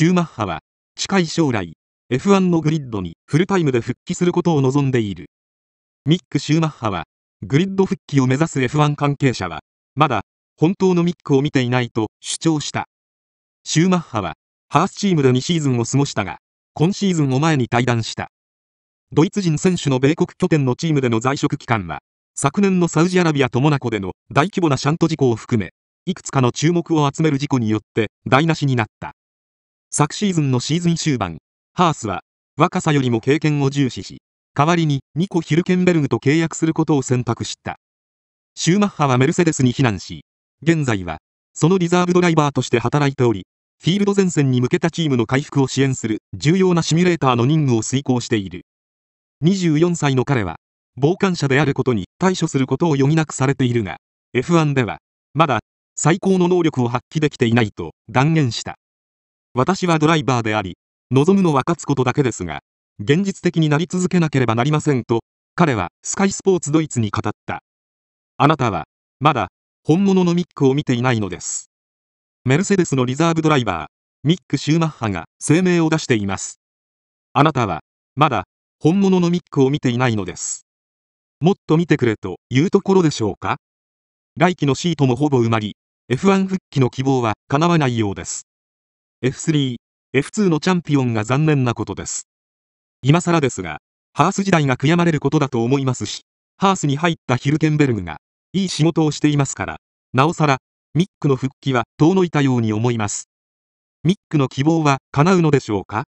シューマッハは、近い将来、F1 のグリッドにフルタイムで復帰することを望んでいる。ミック・シューマッハは、グリッド復帰を目指す F1 関係者は、まだ、本当のミックを見ていないと主張した。シューマッハは、ハースチームで2シーズンを過ごしたが、今シーズンを前に退団した。ドイツ人選手の米国拠点のチームでの在職期間は、昨年のサウジアラビアとモナコでの大規模なシャント事故を含め、いくつかの注目を集める事故によって台無しになった。昨シーズンのシーズン終盤、ハースは若さよりも経験を重視し、代わりにニコ・ヒルケンベルグと契約することを選択した。シューマッハはメルセデスに避難し、現在はそのリザーブドライバーとして働いており、フィールド前線に向けたチームの回復を支援する重要なシミュレーターの任務を遂行している。24歳の彼は、傍観者であることに対処することを余儀なくされているが、F1 では、まだ最高の能力を発揮できていないと断言した。私はドライバーであり、望むのは勝つことだけですが、現実的になり続けなければなりませんと、彼はスカイスポーツドイツに語った。あなたは、まだ、本物のミックを見ていないのです。メルセデスのリザーブドライバー、ミック・シューマッハが声明を出しています。あなたは、まだ、本物のミックを見ていないのです。もっと見てくれというところでしょうか来季のシートもほぼ埋まり、F1 復帰の希望は叶わないようです。F3、F2 のチャンピオンが残念なことです。今更ですが、ハース時代が悔やまれることだと思いますし、ハースに入ったヒルケンベルグが、いい仕事をしていますから、なおさら、ミックの復帰は遠のいたように思います。ミックの希望は叶うのでしょうか